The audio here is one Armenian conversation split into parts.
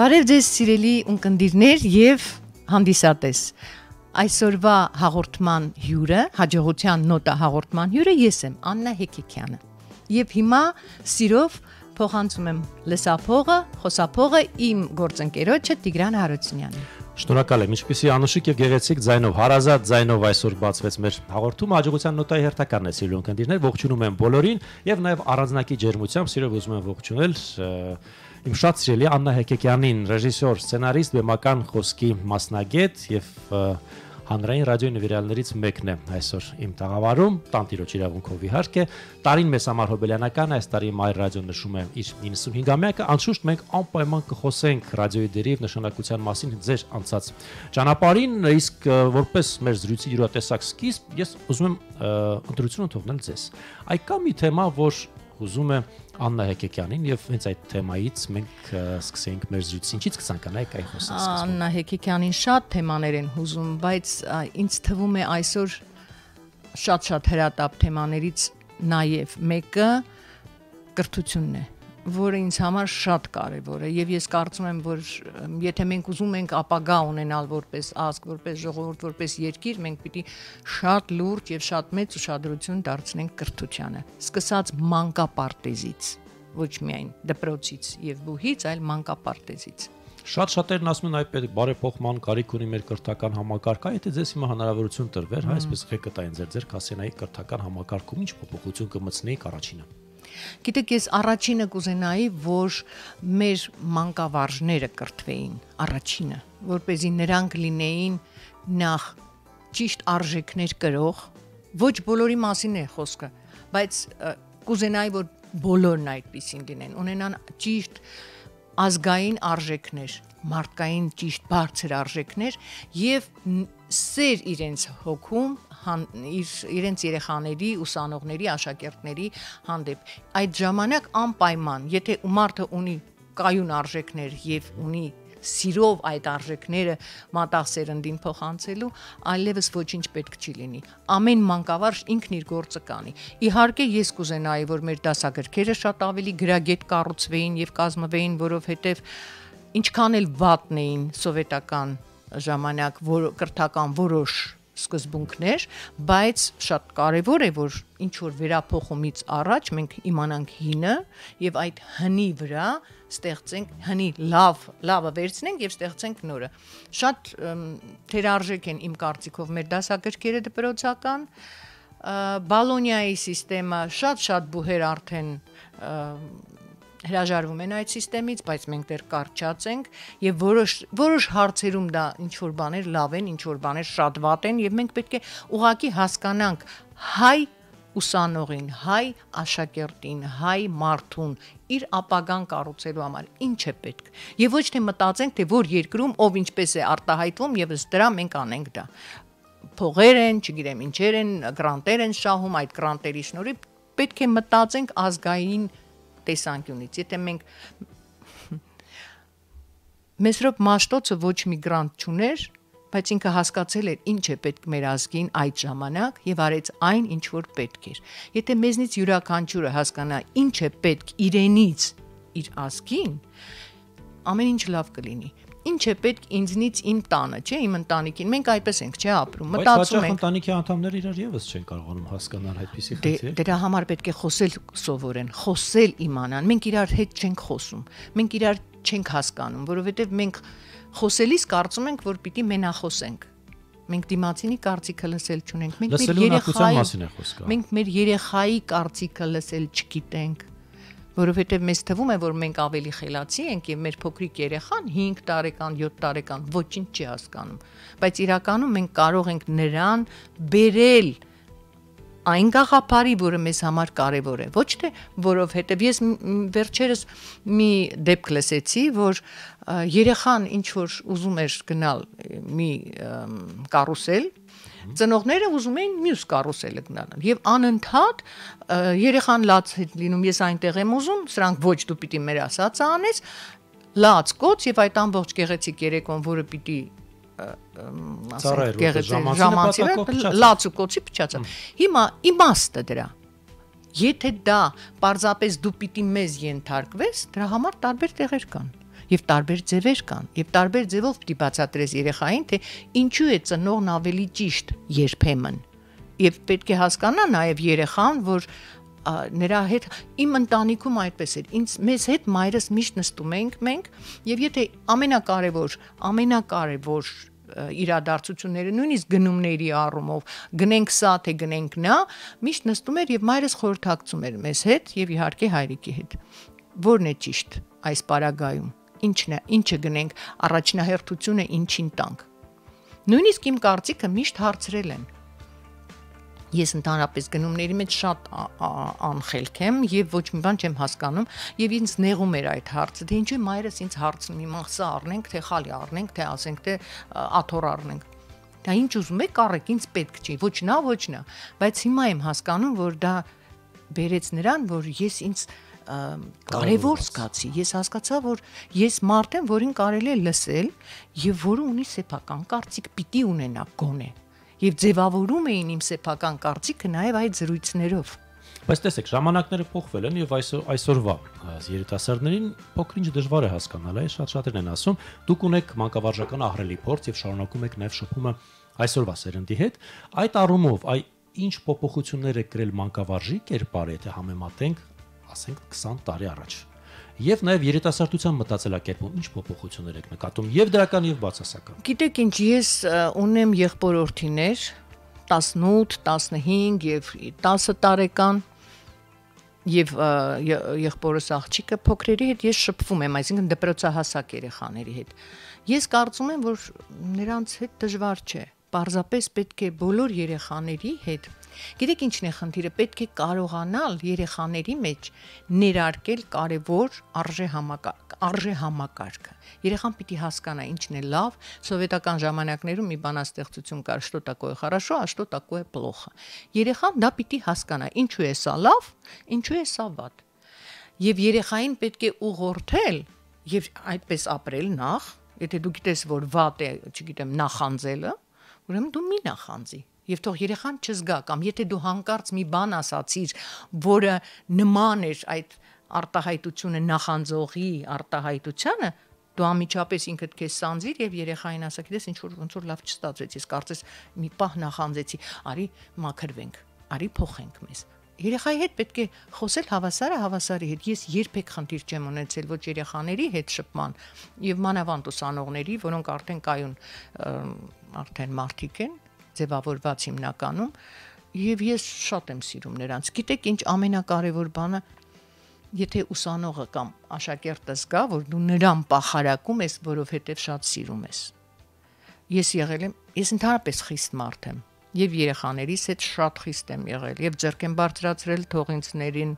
Բարև ձեզ սիրելի ունկնդիրներ եւ հանդիսատես։ Այսօրվա հաղորդման հյուրը, հաջողության նոտա հաղորդման հյուրը ես եմ, Աննա Հեկիկյանը։ Եվ հիմա սիրով փոխանցում եմ լսափողը, խոսափողը իմ գործընկերոջը Տիգրան Հարությունյանին։ Շնորհակալ եմ։ Ինչպեսի անուշիկ եւ գեղեցիկ ձայնով, հարազատ ձայնով այսօր բացվեց մեր հաղորդումը հաջողության նոտայի հերթականն է սիրելի ունկնդիրներ, ողջունում եմ բոլորին եւ նաեւ առանձնակի ջերմությամբ սիրով ուզում եմ ողջունել և, Իմ շատ սիրելի Աննա Հեկեկյանին, ռեժիսոր, սցենարիստ, բեմական խոսքի մասնագետ եւ հանրային ռադիոյի նվիրալներից մեկն է այսօր իմ տաղավարում, տանտիրոջ իրավունքով իհարկե։ Տարին մեզ համար հոբելյանական այս տարի մայր ռադիոն նշում է իր 95-ամյակը, անշուշտ մենք անպայման կխոսենք ռադիոյի դերի եւ նշանակության մասին ձեր անցած ճանապարհին, իսկ որպես մեր զրույցի յուրատեսակ սկիզբ, ես ուզում եմ ընտրություն ընդունել ձեզ։ Այ կա մի թեմա, որ ուզում եմ Աննա Հեկեկյանին եւ հենց այդ թեմայից մենք սկսենք մեր զրույցը։ Ինչից կցանկանայիք այ խոսել սկսել։ Աննա Հեկեկյանին շատ թեմաներ են հուզում, բայց ինձ թվում է այսօր շատ-շատ հրատապ թեմաներից նաեւ մեկը կրթությունն է որը ինձ համար շատ կարևոր է եւ ես կարծում եմ որ եթե մենք ուզում ենք ապագա ունենալ որպես ազգ, որպես ժողովուրդ, որպես երկիր, մենք պիտի շատ լուրջ եւ շատ մեծ ուշադրություն դարձնենք կրթությանը, սկսած մանկապարտեզից, ոչ միայն դպրոցից եւ բուհից, այլ մանկապարտեզից։ Շատ շատերն ասում են այդպես բարեփոխման կարիք ունի մեր կրթական համակարգը, եթե ձեզ հիմա հնարավորություն տրվեր, հա, այսպես ղեկտային ձեր ձեր կասենայի կրթական համակարգում ինչ փոփոխություն կմցնեիք առաջինը։ Գիտեք, ես առաջինը կուզենայի, որ մեր մանկավարժները կրթվեին, առաջինը, որ เป զի նրանք լինեին նախ ճիշտ արժեքներ կրող, ոչ բոլորի մասին է խոսքը, բայց կուզենայի, որ բոլորն այդպեսին լինեն, ունենան ճիշտ ազգային արժեքներ, մարդկային ճիշտ բարձր արժեքներ եւ սեր իրենց հոգում, իր իրենց երեխաների, ուսանողների, աշակերտների հանդեպ։ Այդ ժամանակ անպայման, եթե մարդը ունի կայուն արժեքներ եւ ունի սիրով այդ արժեքները մտածերնդին փոխանցելու, այլևս ոչինչ պետք չի լինի։ Ամեն մանկավարժ ինքն իր գործը կանի։ Իհարկե ես կուզենայի, որ մեր դասագրքերը շատ ավելի գրագետ կառուցվեին եւ կազմվեին, որովհետեւ ինչքան էլ վատն էին սովետական ժամանակ որ կրթական որոշ սկզբունքներ, բայց շատ կարևոր է, որ ինչ որ վերափոխումից առաջ մենք իմանանք հինը եւ այդ հնի վրա ստեղծենք հնի լավ, լավը վերցնենք եւ ստեղծենք նորը։ Շատ թերարժեք են իմ կարծիքով մեր դասակարգերը դպրոցական բալոնիայի համակարգը շատ-շատ բուհեր արդեն հրաժարվում են այդ համակարգից, բայց մենք դեռ կարճած ենք եւ որոշ որոշ հարցերում դա ինչ որ բաներ լավ են, ինչ որ բաներ շատ վատ են եւ մենք պետք է ուղակի հասկանանք հայ ուսանողին, հայ աշակերտին, հայ մարդուն իր ապագան կառուցելու համար ինչ է պետք։ Եվ ոչ թե մտածենք, թե որ երկրում ով ինչպես է արտահայտվում եւ ըստ դրա մենք անենք դա փողեր են, չգիտեմ ինչեր են, գրանտեր են շահում, այդ գրանտերի շնորհիվ պետք է մտածենք ազգային տեսանկյունից։ Եթե մենք Մեսրոպ Մաշտոցը ոչ միգրանտ չուներ, բայց ինքը հասկացել էր ինչ է պետք մեր ազգին այդ ժամանակ եւ արեց այն ինչ որ պետք էր։ Եթե մեզնից յուրաքանչյուրը հասկանա ինչ է պետք իրենից իր ազգին, ամեն ինչ լավ կլինի ինչ է պետք ինձնից իմ տանը, չէ, իմ ընտանիքին։ Մենք այպես ենք, չէ, ապրում, մտածում ենք։ Բայց ընտանիքի անդամները իրար եւս չեն կարողանում հասկանալ այդպիսի դե, խնդիրը։ Դրա համար պետք է խոսել սովորեն, խոսել իմանան։ Մենք իրար հետ չենք խոսում։ Մենք իրար չենք հասկանում, որովհետեւ մենք խոսելիս կարծում ենք, որ պիտի մենախոսենք։ Մենք դիմացինի կարծիքը լսել չունենք։ Մենք մեր երեխայի մասին է խոսքը։ Մենք մեր երեխայի կարծիքը լսել չգիտենք որովհետև մեզ թվում է, որ մենք ավելի խելացի ենք եւ մեր փոքրիկ երեխան 5 տարեկան, 7 տարեկան ոչինչ չի հասկանում, բայց իրականում մենք կարող ենք նրան բերել այն գաղափարի, որը մեզ համար կարևոր է։ Ոչ թե որովհետև ես վերջերս մի դեպք լսեցի, որ երեխան ինչ որ ուզում էր գնալ մի կարուսել, Ծնողները ուզում էին մյուս կարուսելը գնանան եւ անընդհատ երեխան լաց հետ լինում, ես այնտեղ եմ ուզում, սրանք ոչ դու պիտի մեր ասածը անես, լաց կոց եւ այդ ամբողջ գեղեցիկ երեկոն, որը պիտի ասենք գեղեցիկ ժամանցին լաց ու կոցի փչացա։ Հիմա իմաստը դրա Եթե դա պարզապես դու պիտի մեզ ենթարկվես, դրա համար տարբեր տեղեր կան եւ տարբեր ձևեր կան եւ տարբեր ձևով պիտի բացատրես երեխային թե ինչու է ծնողն ավելի ճիշտ երբեմն եւ պետք է հասկանա նաեւ երեխան որ նրա հետ իմ ընտանիքում այդպես էր ինձ մեզ հետ մայրս միշտ նստում էինք մենք եւ եթե ամենակարևոր ամենակարևոր իրադարձությունները նույնիսկ գնումների առումով գնենք սա թե գնենք նա միշտ նստում էր եւ մայրս խորհրդակցում էր մեզ հետ եւ իհարկե հայրիկի հետ որն է ճիշտ այս պարագայում ինչն է, ինչը գնենք, առաջնահերթությունը ինչին տանք։ Նույնիսկ իմ կարծիքը միշտ հարցրել են։ Ես ընդհանրապես գնումների մեջ շատ անխելք եմ եւ ոչ մի բան չեմ հասկանում եւ ինձ նեղում էր այդ հարցը։ Դե ինչու մայրս ինձ հարցնում իմ ախսը առնենք, թե խալի առնենք, թե ասենք թե աթոռ առնենք։ Դա ինչ ուզում եք առեք, ինձ պետք չի, ոչ նա, ոչ նա, բայց հիմա եմ հասկանում, որ դա բերեց նրան, որ ես ինձ ինձ կարևոր զգացի։ Ես հասկացա, որ ես մարդ եմ, որին կարելի է լսել եւ որը ունի սեփական կարծիք, պիտի ունենա գոնե։ Եվ ձևավորում էին իմ սեփական կարծիքը նաեւ այդ զրույցներով։ Բայց տեսեք, ժամանակները փոխվել են եւ այսօր այսօրվա երիտասարդներին փոքրինչ դժվար է հասկանալ, այ շատ-շատերն են ասում, դուք ունեք մանկավարժական ահրելի փորձ եւ շարունակում եք նաեւ շփումը այսօրվա սերնդի հետ, այդ առումով այ ինչ փոփոխություններ է գրել մանկավարժի կերպարը, եթե համեմատենք ասենք 20 տարի առաջ։ Եվ նաև երիտասարդության մտածելակերպում ինչ փոփոխություններ եք նկատում, եւ դրական եւ բացասական։ Գիտեք ինչ, ես ունեմ եղբորորդիներ 18, 15 եւ 10 տարեկան եւ եղբորս աղջիկը փոքրերի հետ ես շփվում եմ, այսինքն դպրոցահասակ երեխաների հետ։ Ես կարծում եմ, որ նրանց հետ դժվար չէ պարզապես պետք է բոլոր երեխաների հետ։ Գիտեք ինչն է խնդիրը, պետք է կարողանալ երեխաների մեջ ներարկել կարևոր արժե համակարգ, արժե համակարգը։ Երեխան պիտի հասկանա ինչն է լավ, սովետական ժամանակներում մի բանաստեղծություն կար՝ «Что такое хорошо, а что такое плохо»։ Երեխան դա պիտի հասկանա, ինչու է սա լավ, ինչու է սա վատ։ Եվ երեխային պետք է ուղղորդել եւ այդպես ապրել նախ, եթե դու գիտես, որ վատ է, չգիտեմ, նախանձելը, ուրեմն դու մի նախանձի Եվ թող երեխան չզգա կամ եթե դու հանկարծ մի բան ասացիր, որը նման էր այդ արտահայտությունը նախանձողի արտահայտությանը, դու ամիջապես ինքդ քեզ սանձիր եւ երեխային ասա, գիտես ինչ որ ոնց որ լավ չստացվեց, ես կարծես մի պահ նախանձեցի, արի մաքրվենք, արի փոխենք մեզ երեխայի հետ պետք է խոսել հավասարը հավասարի հետ։ Ես երբեք խնդիր չեմ ունեցել ոչ երեխաների հետ շփման եւ մանավանդ ուսանողների, որոնք արդեն կայուն արդեն մարտիկ են, ձևավորված հիմնականում, եւ ես շատ եմ սիրում նրանց։ Գիտեք, ինչ ամենակարևոր բանը Եթե ուսանողը կամ աշակերտը զգա, որ դու նրան պախարակում ես, որովհետև շատ սիրում ես։ Ես եղել եմ, ես ընդհանրապես խիստ մարդ եմ եւ երեխաներիս հետ շատ խիստ եմ եղել եւ ձերք եմ բարձրացրել թողինցներին,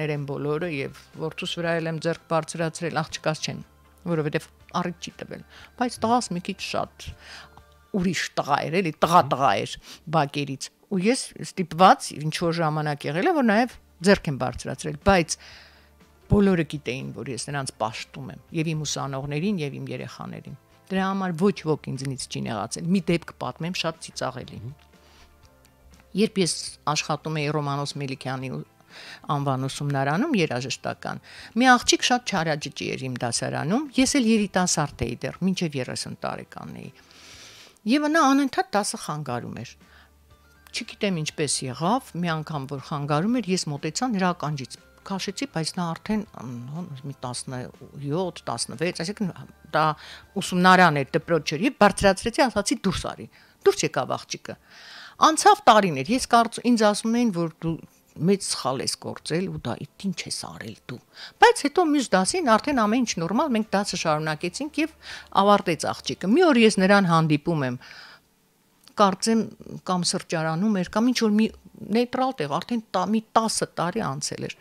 ներեմ բոլորը եւ ворթուս վրա եմ ձերք բարձրացրել, աղջկաս չեն, որովհետեւ առիթ չի տվել։ Բայց տղաս մի քիչ շատ ուրիշ տղա էր, էլի տղա-տղա էր բակերից։ Ու ես ստիպված ինչ որ ժամանակ եղել եմ, որ նաեւ ձերք եմ բարձրացրել, բայց բոլորը գիտեին, որ ես նրանց պաշտում եմ, եւ իմ ուսանողներին, եւ իմ երեխաներին։ Դրա համար ոչ ոք ինձնից չի նեղացել։ Մի դեպք պատմեմ շատ ծիծաղելի։ mm -hmm. Երբ ես աշխատում էի Ռոմանոս Մելիքյանի անվան ուսումնարանում երաժշտական։ Մի աղջիկ շատ չարաճճի էր իմ դասարանում, ես էլ երիտասարդ էի դեռ, մինչև 30 տարեկան էի։ Եվ նա անընդհատ դասը խանգարում էր։ Չգիտեմ ինչպես եղավ, մի անգամ որ խանգարում էր, ես մտեցա նրա ականջից քաշեցի, բայց նա արդեն մի 17, 16, այսինքն դա ուսումնարան էր, դպրոց չէր, եւ բարձրացրեցի, ասացի դուրս արի։ Դուրս եկավ աղջիկը։ Անցավ տարիներ, ես կարծում ինձ ասում էին, որ դու մեծ սխալ ես գործել ու դա իտ ինչ ես արել դու։ Բայց հետո մյուս դասին արդեն ամեն ինչ նորմալ, մենք դասը շարունակեցինք եւ ավարտեց աղջիկը։ Մի օր ես նրան հանդիպում եմ կարծեմ կամ սրճարանում էր կամ ինչ որ մի նեյտրալ տեղ արդեն տա, մի 10 տարի անցել էր։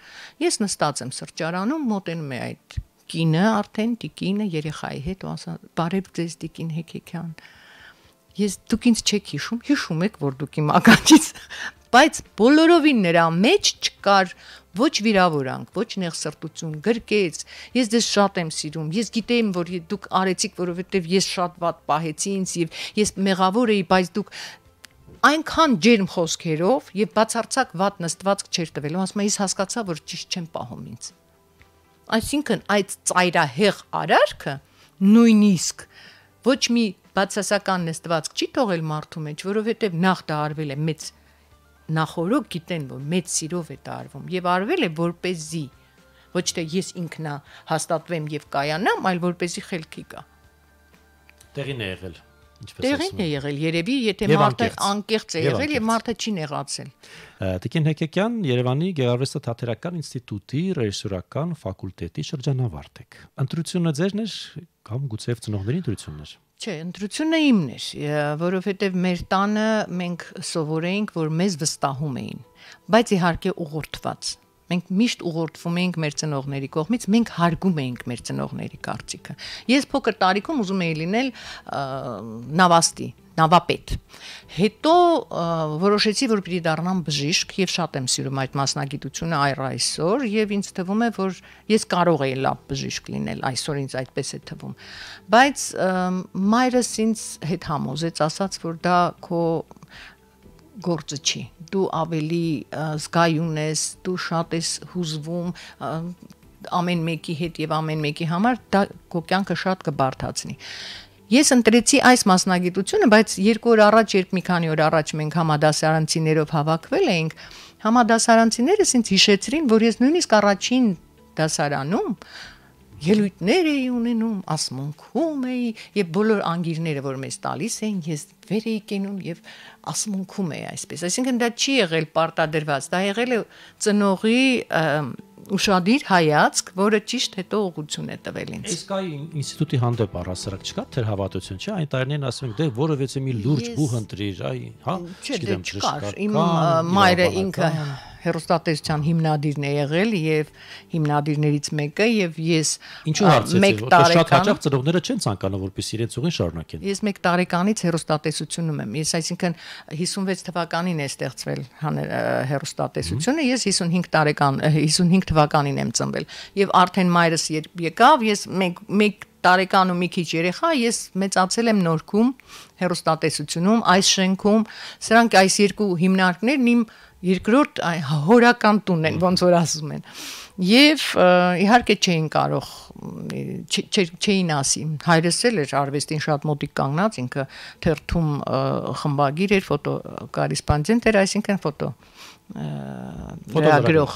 Ես նստած եմ սրճարանում, մոտենում է այդ կինը, արդեն տիկինը երեխայի հետ ու ասա՝ «Բարև ձեզ տիկին Հեկեկյան»։ հեկ, Ես դուք ինձ չեք հիշում, հիշում եք, որ դուք իմ ականջից, բայց բոլորովին նրա մեջ չկար ոչ վիրավորանք, ոչ նեղսրտություն, գրկեց։ Ես դες շատ եմ սիրում։ Ես գիտեմ, որ դուք արեցիք, որովհետև ես շատ ված պահեցի ինձ եւ ես մեղավոր էի, բայց դուք այնքան ջերմ խոսքերով եւ բացարձակ ված նստվածք չեր տվելու, ասում եմ, ես հասկացա, որ ճիշտ չեմ պահում ինձ։ Այսինքն այդ ծայրահեղ արարքը նույնիսկ ոչ մի բացասական նստվածք չի թողել մարդու մեջ, որովհետև նախ դա արվել է մեծ նախորոք գիտեն, որ մեծ սիրով է դա արվում եւ արվել է որպես զի ոչ թե ես ինքնա հաստատվեմ եւ կայանամ, այլ որպեսի խելքի կա։ Տեղին է եղել ինչպես ասում են։ Տեղին է եղել, երևի, եթե մարդը անկեղծ է եղել եւ մարդը չի նեղացել։ Տիկին Հեկեկյան Երևանի Գեղարվեստի Թատերական ինստիտուտի ռեժիսորական ֆակուլտետի շրջանավարտ եք։ Ընտրությունը ձերն էր կամ գուցե ծնողների ընտրությունն էր։ Չէ, ընտրությունը իմն էր, որովհետև մեր տանը մենք սովորեինք, որ մեզ վստահում էին, բայց իհարկե ուղղորդված Մենք միշտ ուղղորդվում էինք մեր ծնողների կողմից, մենք հարգում էինք մեր ծնողների կարծիքը։ Ես փոքր տարիքում ուզում էի լինել նավաստի, նավապետ։ Հետո որոշեցի, որ պիտի դառնամ բժիշկ եւ շատ եմ սիրում այդ մասնագիտությունը այր այսօր եւ ինձ թվում է, որ ես կարող եի լավ բժիշկ լինել, այսօր ինձ այդպես է թվում։ Բայց մայրս ինձ հետ համոզեց, ասաց, որ դա քո գործը չի։ Դու ավելի զգայուն ես, դու շատ ես հուզվում ամեն մեկի հետ եւ ամեն մեկի համար դա քո կյանքը շատ կբարթացնի։ Ես ընտրեցի այս մասնագիտությունը, բայց երկու օր առաջ, երբ մի քանի օր առաջ մենք համադասարանցիներով հավաքվել էինք, համադասարանցիներս ինձ հիշեցրին, որ ես նույնիսկ առաջին դասարանում ելույթներ էի ունենում, ասմունքում էի եւ բոլոր անգիրները, որ մեզ տալիս էին, ես վեր էի կենում եւ ասմունքում էի այսպես։ Այսինքն դա չի եղել պարտադրված, դա եղել է ծնողի և, ուրشادիր հայացք, որը ճիշտ հետո ուղություն է տվել ինձ։ Իսկ այ ինստիտուտի հանդեպ առասարակ չկա թեր հավատություն, չէ՞։ Այն տարիներին ասում ենք, դե որևէցե մի լուրջ բուհ ընտրիր, այ, հա, չգիտեմ, դե, չկար։ Իմ մայրը ինքը հերոստատեսության հիմնադիրն է եղել եւ հիմնադիրներից մեկը եւ ես Ինչու հարցեցի, որտեղ շատ հաճախ ծնողները չեն ցանկանում որպես իրենց ուղին շարունակեն։ Ես 1 տարեկանից հերոստատեսությունում եմ։ Ես այսինքն 56 թվականին է ստեղծվել հերոստատեսությունը, ես 55 տարեկան 55 թվականին եմ ծնվել եւ արդեն մայրս երբ եկավ ես մեկ մեկ տարեկան ու մի քիչ երեխա, ես մեծացել եմ Նորքում, հերոստատեսությունում, այս շենքում։ Սրանք այս երկու հիմնարկներն իմ երկրորդ հորական տունն են, ոնց որ ասում են։ Եվ իհարկե չէին կարող չէին ասի։ Հայրս էլ էր արվեստին շատ մոտիկ կանգնած, ինքը թերթում խմբագիր էր, ֆոտո կարիսպոնդենտ էր, այսինքն ֆոտո գրող։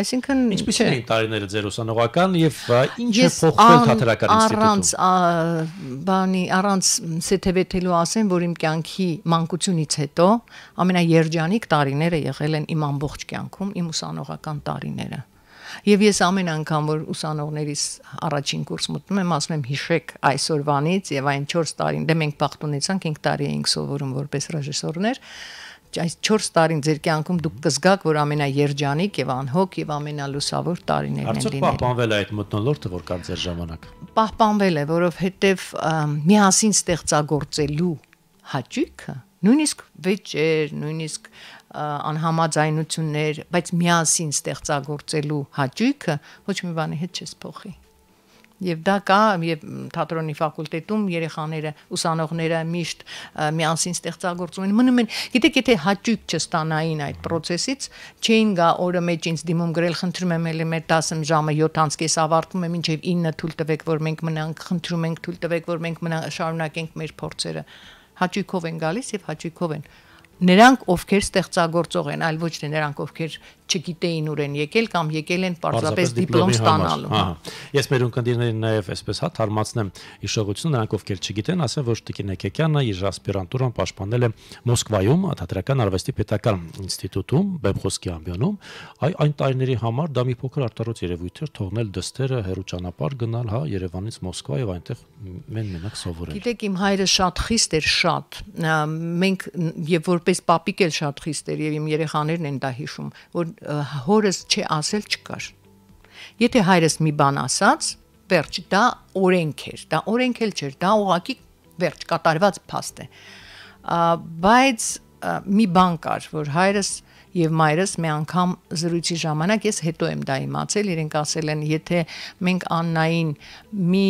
Այսինքն ինչպես էին տարիները ձեր ուսանողական եւ ինչ է փոխվել թատերական ինստիտուտում։ Առանց բանի, առանց ցեթեվելու ասեմ, որ իմ կյանքի մանկությունից հետո ամենաերջանիկ տարիները եղել են իմ ամբողջ կյանքում, իմ ուսանողական տարիները։ Եվ ես ամեն անգամ որ ուսանողներից առաջին կուրս մտնում եմ, ասում եմ հիշեք այսօրվանից եւ այն 4 տարին, դե մենք բախտունեցանք 5 տարի էինք սովորում որպես ռեժիսորներ, որ այս 4 տարին ձեր կյանքում դուք կզգաք, որ ամենաերջանիկ եւ անհոգ եւ ամենալուսավոր տարիներն են լինել։ Արդյոք պահպանվել է այդ մտնոլորտը, որ կար ձեր ժամանակ։ Պահպանվել է, որովհետեւ միասին ստեղծագործելու հաճույքը նույնիսկ վեճեր, նույնիսկ անհամաձայնություններ, բայց միասին ստեղծագործելու հաճույքը ոչ մի բանի հետ չես փոխի։ Եվ դա կա եւ թատրոնի ֆակուլտետում երեխաները, ուսանողները միշտ միասին ստեղծագործում են։ Մնում են, գիտեք, եթե հաճույք չստանային այդ process-ից, չէին գա օրը մեջ ինձ դիմում գրել, խնդրում եմ ելի մեր 10 ժամը 7:30-ից ավարտվում է, մինչև 9 թույլ տվեք, որ մենք մնանք, խնդրում ենք թույլ տվեք, որ մենք մնանք, շարունակենք մեր փորձերը։ Հաճույքով են գալիս եւ հաճույքով են նրանք ովքեր ստեղծագործող են, այլ ոչ թե նրանք ովքեր չգիտեին ուր են եկել կամ եկել են պարզապես դիպլոմ ստանալու։ Ահա։ Ես մեր ունկնդիրներին նաև այսպես հա թարմացնեմ հիշողությունը, նրանք ովքեր չգիտեն, ասեմ, որ Տիկին Եկեկյանը իր ասպիրանտուրան պաշտպանել է Մոսկվայում Աթատրական արվեստի պետական ինստիտուտում, Բեբխոսկի ամբյոնում։ Այ այն տարիների համար դա մի փոքր արտարոց երևույթ էր թողնել դստերը հերու ճանապարհ գնալ, հա, Երևանից Մոսկվա եւ այնտեղ մեն մենակ սովորել։ Գիտեք, իմ հայրը շատ խիստ էր, շատ։ Մենք եւ որպես պապիկ էլ շատ խիստ էր եւ իմ երեխաներն են դա հիշում, որ հորս չի ասել չկար։ Եթե հայրս մի բան ասաց, վերջ դա օրենք էր, դա օրենք էլ չէր, դա ուղակի վերջ կատարված փաստ է։ Բայց մի բան կար, որ հայրս եւ մայրս մի անգամ զրույցի ժամանակ ես հետո եմ դա իմացել, իրենք ասել են, եթե մենք Աննային մի,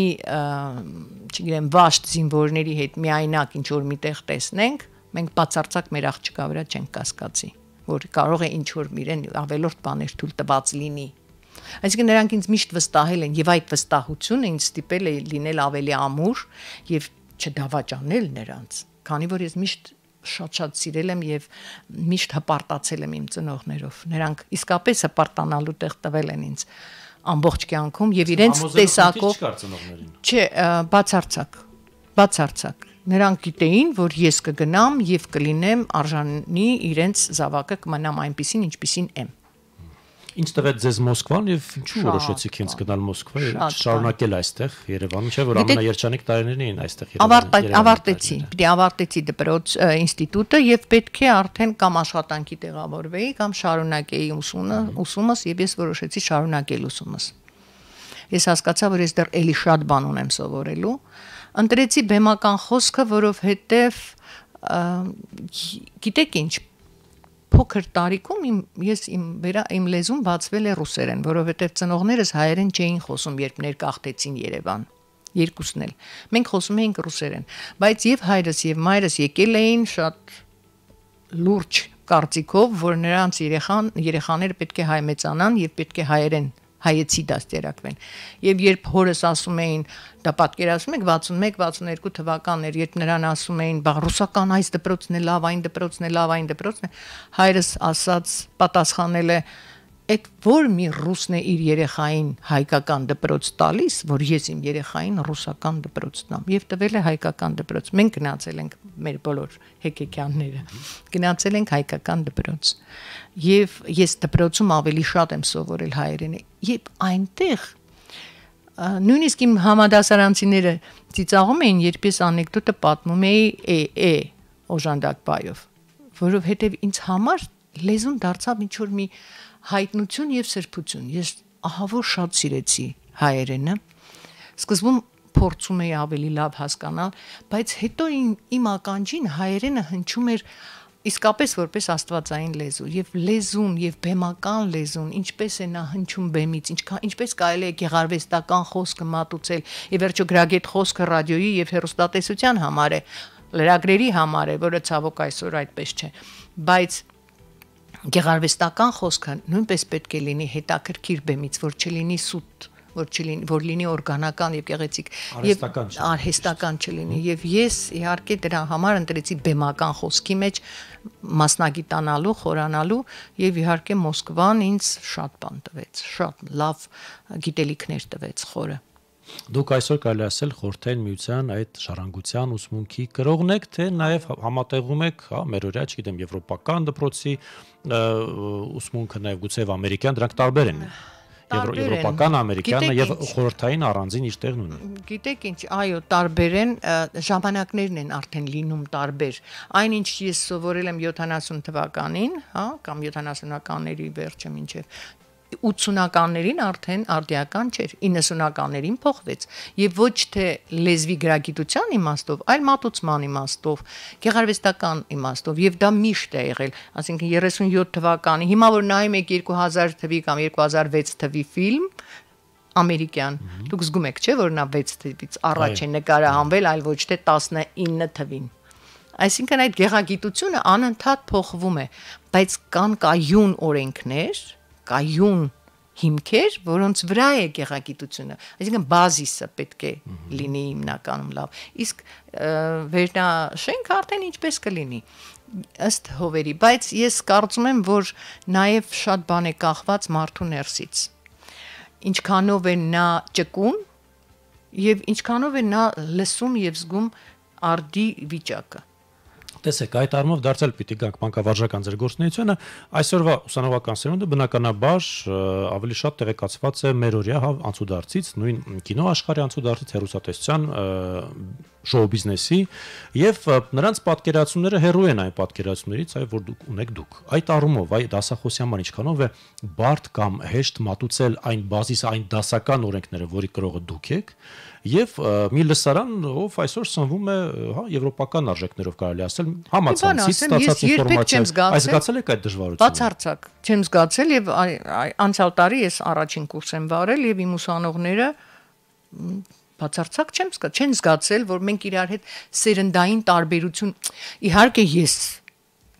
չգիտեմ, վաշտ զինվորների հետ միայնակ ինչ որ միտեղ տեսնենք, մենք բացարձակ մեր աղջկա վրա չենք կասկածի որ կարող է ինչ որ իրեն ավելորդ բաներ թույլ տված լինի։ Այսինքն նրանք ինձ միշտ վստահել են եւ այդ վստահությունը ինձ ստիպել է լինել ավելի ամուր եւ չդավաճանել նրանց, քանի որ ես միշտ շատ-շատ սիրել եմ եւ միշտ հպարտացել եմ իմ ծնողներով։ Նրանք իսկապես հպարտանալու տեղ տվել են ինձ ամբողջ կյանքում եւ իրենց տեսակով Չէ, բացարձակ։ Բացարձակ նրանք գիտեին, որ ես կգնամ եւ կլինեմ արժանի իրենց զավակը կմնամ այնպեսին, ինչպեսին եմ։ Ինչ տվեց ձեզ Մոսկվան եւ ինչու որոշեցիք հենց գնալ Մոսկվա եւ շարունակել այստեղ Երևանում, չէ՞ որ ամենաերջանիկ տարիներն էին այստեղ Երևանում։ Ավարտեցի, պիտի ավարտեցի դպրոց ինստիտուտը եւ պետք է արդեն կամ աշխատանքի տեղավորվեի կամ շարունակեի ուսումը, ուսումս եւ ես որոշեցի շարունակել ուսումս։ Ես հասկացա, որ ես դեռ էլի շատ բան ունեմ սովորելու ընտրեցի բեմական խոսքը, որովհետև գիտեք ինչ փոքր տարիքում իմ ես իմ վերա իմ լեզուն բացվել է ռուսերեն, որովհետև ծնողներս հայերեն չէին խոսում, երբ ներկախտեցին Երևան երկուսն էլ։ Մենք խոսում էինք ռուսերեն, բայց եւ հայրս եւ մայրս եկել էին շատ լուրջ կարծիքով, որ նրանց երեխան երեխաները պետք է հայ մեծանան եւ պետք է հայերեն հայեցի դաստիարակվեն։ Եվ երբ հորս ասում էին, դա պատկերացնում եք 61-62 թվականներ, երբ նրան ասում էին, բա ռուսական այս դպրոցն է լավ, այն դպրոցն է լավ, այն դպրոցն է, հայրս ասած պատասխանել է, լավ, այդ որ մի ռուսն է իր երեխային հայկական դպրոց տալիս, որ ես իմ երեխային ռուսական դպրոց տամ եւ տվել է հայկական դպրոց։ Մենք գնացել ենք մեր բոլոր հեկեկյանները։ Գնացել ենք հայկական դպրոց։ Եվ ես դպրոցում ավելի շատ եմ սովորել հայերենը։ Եվ այնտեղ նույնիսկ իմ համադասարանցիները ծիծաղում էին, երբ ես անեկդոտը պատմում էի է է օժանդակ բայով, որովհետև ինձ համար լեզուն դարձավ ինչ որ մի, մի հայտնություն եւ սրբություն։ Ես ահա որ շատ սիրեցի հայերենը։ Սկզբում փորձում էի ավելի լավ հասկանալ, բայց հետո իմ, իմ ականջին հայերենը հնչում էր իսկապես որպես աստվածային լեզու եւ լեզուն եւ բեմական լեզուն ինչպես է նա հնչում բեմից ինչքան ինչպես կարելի է գեղարվեստական խոսքը մատուցել եւ վերջո գրագետ խոսքը ռադիոյի եւ հեռուստատեսության համար է լրագրերի համար է որը ցավոք այսօր այդպես չէ բայց գեղարվեստական խոսքը նույնպես պետք է լինի հետաքրքիր բեմից, որ չլինի սուտ, որ չլինի, որ լինի օրգանական եւ գեղեցիկ եւ արհեստական չլինի։ Եվ ես իհարկե դրա համար ընտրեցի բեմական խոսքի մեջ մասնագիտանալու, խորանալու եւ իհարկե Մոսկվան ինձ շատ բան տվեց, շատ լավ գիտելիքներ տվեց խորը։ Դուք այսօր կարելի ասել խորթային միության այդ շարանգության ուսմունքի կրողն եք, թե նաև համատեղում եք, հա, մեր օրյա, չգիտեմ, եվրոպական դպրոցի ուսմունքը նաև գուցե ամերիկյան, դրանք տարբեր են։ Եվրոպական, ամերիկյանը եւ խորթային առանձին իր տեղն ունի։ Գիտեք ինչ, այո, տարբեր են, ժամանակներն են արդեն լինում տարբեր։ Այնինչ ես սովորել եմ 70 թվականին, հա, կամ 70-ականների վերջը մինչեւ 80-ականներին արդեն արդիական չէր, 90-ականներին փոխվեց եւ ոչ թե լեզվի գրագիտության իմաստով, այլ մատուցման իմաստով, գեղարվեստական իմաստով եւ դա միշտ է եղել, ասինքն 37 թվականի, հիմա որ նայում եք 2000 թվի կամ 2006 թվի ֆիլմ, ամերիկյան։ Դուք զգում եք, չէ՞, որ նա 6 թվից առաջ է նկարահանվել, այլ ոչ թե 19 թվին։ Այսինքն այդ գեղագիտությունը անընդհատ փոխվում է, բայց կան կայուն օրենքներ, կայուն հիմքեր, որոնց վրա է գեղագիտությունը։ Այսինքն բազիսը պետք է լինի հիմնականում լավ։ Իսկ վերնա շենքը արդեն ինչպես կլինի ըստ հովերի, բայց ես կարծում եմ, որ նաև շատ բան է կախված մարդու ներսից։ Ինչքանով է նա ճկուն եւ ինչքանով է նա լսում եւ զգում արդի վիճակը։ Տեսեք, այդ առումով դարձել պիտի գանք բանկավարժական ձեր գործունեությունը, այսօրվա ուսանողական սերունդը բնականաբար ավելի շատ տեղեկացված է մեր օրյա հավ անցուդարձից, նույն կինո աշխարհի անցուդարձից, հերոստատեսության շոու բիզնեսի եւ նրանց պատկերացումները հերո են այն պատկերացումներից, այ որ դուք ունեք դուք։ Այդ առումով այ դասախոսյաման ինչքանով է բարդ կամ հեշտ մատուցել այն բազիս, այն դասական օրենքները, որի կրողը դուք եք, եւ մի լսարան, ով այսօր սնվում է, հա, եվրոպական արժեքներով կարելի ասել, համացանցից ստացած ինֆորմացիա։ Այս զգացել եք այդ դժվարությունը։ Բացարձակ չեմ զգացել եւ անցյալ տարի ես առաջին կուրս եմ վարել եւ իմ ուսանողները բացարձակ չեմ զգա, չեն զգացել, որ մենք իրար հետ սերնդային տարբերություն իհարկե ես